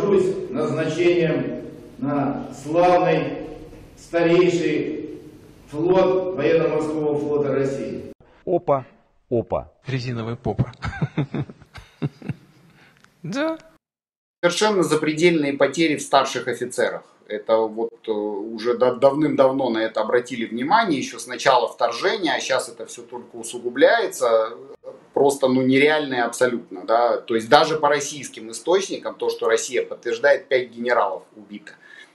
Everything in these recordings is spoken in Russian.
горжусь назначением на славный старейший флот военно-морского флота России. Опа, опа. Резиновая попа. Да. Совершенно запредельные потери в старших офицерах. Это вот э, уже давным-давно на это обратили внимание, еще с начала вторжения, а сейчас это все только усугубляется. Просто ну нереальные абсолютно да, то есть даже по российским источникам, то, что Россия подтверждает, 5 генералов убито.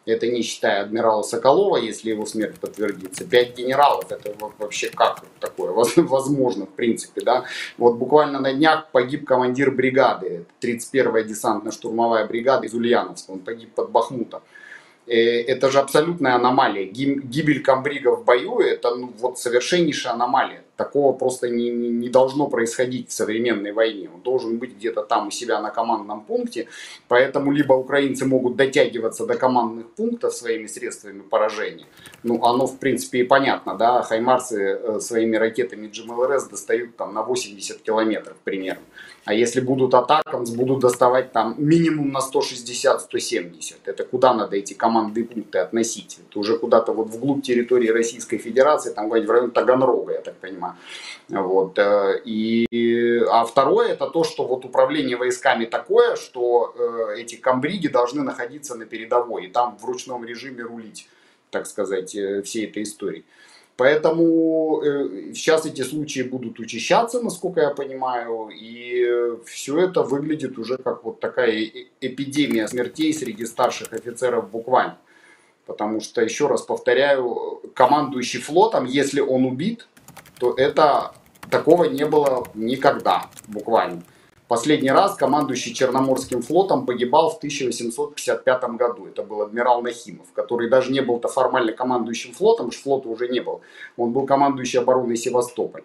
Это не считая адмирала Соколова, если его смерть подтвердится. Пять генералов, это вообще как такое возможно, в принципе, да. Вот буквально на днях погиб командир бригады, 31-я десантно-штурмовая бригада из Ульяновска, он погиб под Бахмутом э, это же абсолютная аномалия. Гибель комбрига в бою – это ну, вот совершеннейшая аномалия. Такого просто не, не должно происходить в современной войне. Он должен быть где-то там у себя на командном пункте. Поэтому либо украинцы могут дотягиваться до командных пунктов своими средствами поражения. Ну, оно, в принципе, и понятно, да. Хаймарсы э, своими ракетами GMLRS эм достают там на 80 километров примерно. А если будут атакам, будут доставать там минимум на 160-170. Это куда надо эти командные пункты относить? Это уже куда-то вот вглубь территории Российской Федерации, там, говорить, в район Таганрога, я так понимаю проблема. Вот. Э, и, а второе, это то, что вот управление войсками такое, что э, эти комбриги должны находиться на передовой и там в ручном режиме рулить, так сказать, э, всей этой историей. Поэтому сейчас эти случаи будут учащаться, насколько я понимаю, и все это выглядит уже как вот такая эпидемия смертей среди старших офицеров буквально. Потому что, еще раз повторяю, командующий флотом, если он убит, то это такого не было никогда, буквально. Последний раз командующий Черноморским флотом погибал в 1855 году. Это был адмирал Нахимов, который даже не был-то формально командующим флотом, потому флота уже не был. Он был командующий обороной Севастополя.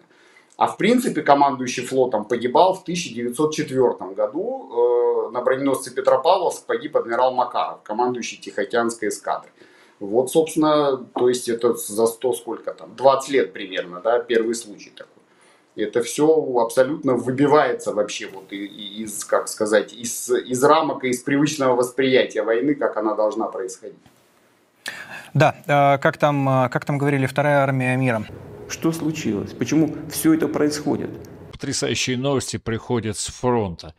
А в принципе командующий флотом погибал в 1904 году. Э, на броненосце Петропавловск погиб адмирал Макаров, командующий Тихоокеанской эскадрой. Вот, собственно, то есть это за 100 сколько там, 20 лет примерно, да, первый случай такой. Это все абсолютно выбивается вообще вот из, как сказать, из, из рамок, из привычного восприятия войны, как она должна происходить. Да, э, как там, э, как там говорили, вторая армия мира. Что случилось? Почему все это происходит? Потрясающие новости приходят с фронта.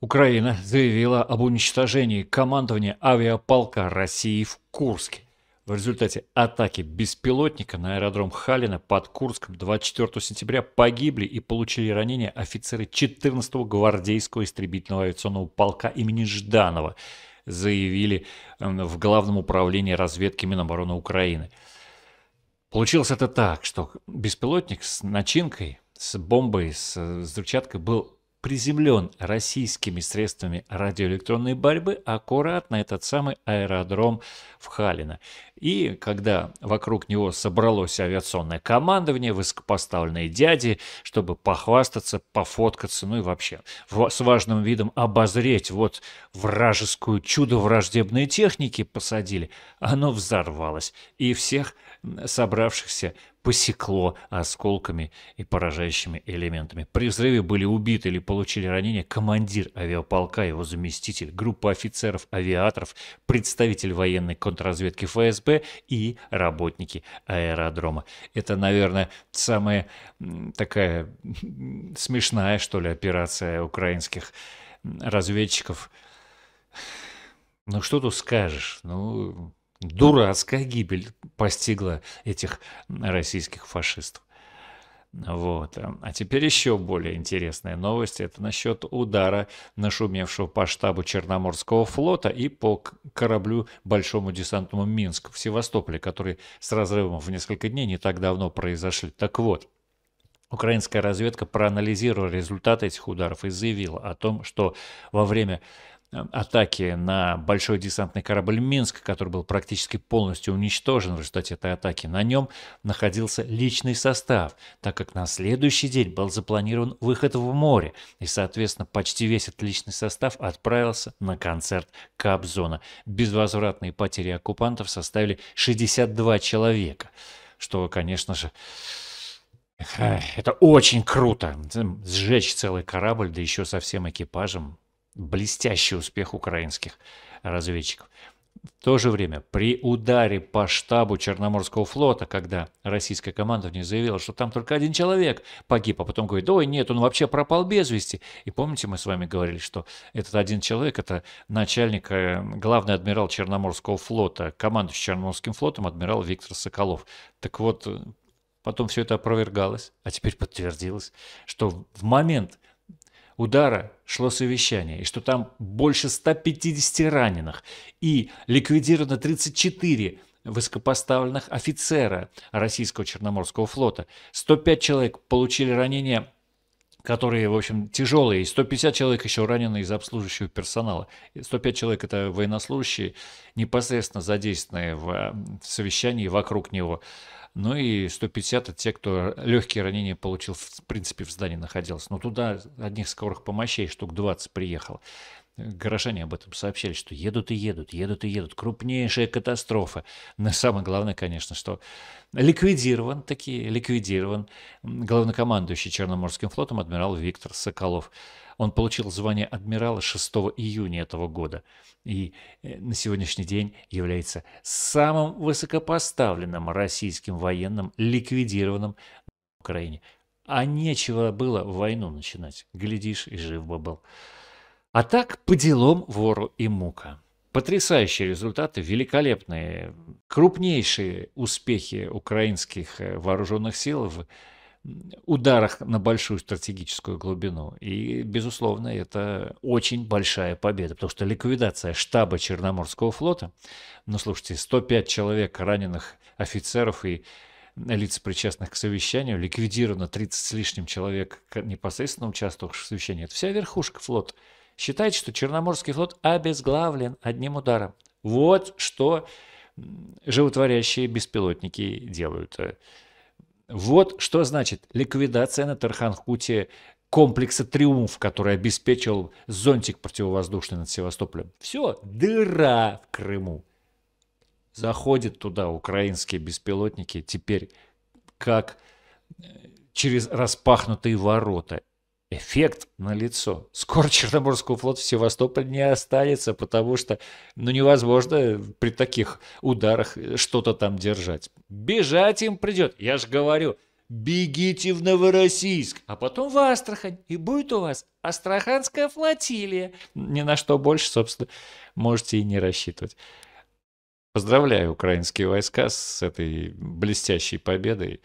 Украина заявила об уничтожении командования авиаполка России в Курске. В результате атаки беспилотника на аэродром Халина под Курском 24 сентября погибли и получили ранения офицеры 14-го гвардейского истребительного авиационного полка имени Жданова, заявили эм, в Главном управлении разведки Минобороны Украины. Получилось это так, что беспилотник с начинкой, с бомбой, с э, взрывчаткой был приземлен российскими средствами радиоэлектронной борьбы аккуратно этот самый аэродром в Халина. И когда вокруг него собралось авиационное командование, высокопоставленные дяди, чтобы похвастаться, пофоткаться, ну и вообще с важным видом обозреть вот вражескую чудо враждебной техники посадили, оно взорвалось, и всех собравшихся посекло осколками и поражающими элементами. При взрыве были убиты или получили ранения командир авиаполка, его заместитель, группа офицеров, авиаторов, представитель военной контрразведки ФСБ, и работники аэродрома. Это, наверное, самая такая смешная, что ли, операция украинских разведчиков. Ну, что тут скажешь? Ну, дурацкая гибель постигла этих российских фашистов. Вот. А теперь еще более интересная новость. Это насчет удара, нашумевшего по штабу Черноморского флота и по кораблю Большому десантному Минск в Севастополе, который с разрывом в несколько дней не так давно произошли. Так вот, Украинская разведка проанализировала результаты этих ударов и заявила о том, что во время Эм, атаки на большой десантный корабль «Минск», который был практически полностью уничтожен в результате этой атаки, на нем находился личный состав, так как на следующий день был запланирован выход в море, и, соответственно, почти весь этот личный состав отправился на концерт «Капзона». Безвозвратные потери оккупантов составили 62 человека, что, конечно же, это очень круто. Сжечь целый корабль, да еще со всем экипажем, блестящий успех украинских разведчиков. В то же время при ударе по штабу Черноморского флота, когда российское командование заявило, что там только один человек погиб, а потом говорит, ой, нет, он вообще пропал без вести. И помните, мы с вами говорили, что этот один человек, это начальник, э, главный адмирал Черноморского флота, командующий Черноморским флотом, адмирал Виктор Соколов. Так вот, э, потом все это опровергалось, а теперь подтвердилось, что в момент удара шло совещание, и что там больше 150 раненых, и ликвидировано 34 высокопоставленных офицера российского Черноморского флота. 105 человек получили ранения которые, в общем, тяжелые, и 150 человек еще ранены из обслуживающего персонала. 105 человек – это военнослужащие, непосредственно задействованные в э, совещании вокруг него. Ну и 150 от тех, кто легкие ранения получил, в принципе, в здании находился. Но туда одних скорых помощей штук 20 приехало горожане об этом сообщали, что едут и едут, едут и едут. Крупнейшая катастрофа. Но самое главное, конечно, что ликвидирован, такие ликвидирован главнокомандующий Черноморским флотом адмирал Виктор Соколов. Он получил звание адмирала 6 июня этого года и э, на сегодняшний день является самым высокопоставленным российским военным, ликвидированным в Украине. А нечего было войну начинать. Глядишь, и жив бы был. А так, по делам вору и мука. Потрясающие результаты, великолепные, крупнейшие успехи украинских э, вооруженных сил в ударах на большую стратегическую глубину. И, безусловно, это очень большая победа, потому что ликвидация штаба Черноморского флота, ну, слушайте, 105 человек раненых офицеров и лиц, причастных к совещанию, ликвидировано 30 с лишним человек, непосредственно участвовавших в совещании. Это вся верхушка флота считает, что Черноморский флот обезглавлен одним ударом. Вот что животворящие беспилотники делают. Вот что значит ликвидация на Тарханкуте комплекса «Триумф», который обеспечил зонтик противовоздушный над Севастополем. Все, дыра в Крыму. Заходят туда украинские беспилотники теперь как э, через распахнутые ворота эффект на лицо. Скоро Черноморского флота в Севастополе не останется, потому что ну, невозможно при таких ударах э, что-то там держать. Бежать им придет. Я же говорю, бегите в Новороссийск, а потом в Астрахань, и будет у вас Астраханская флотилия. Ни на что больше, собственно, можете и не рассчитывать. Поздравляю украинские войска с этой блестящей победой.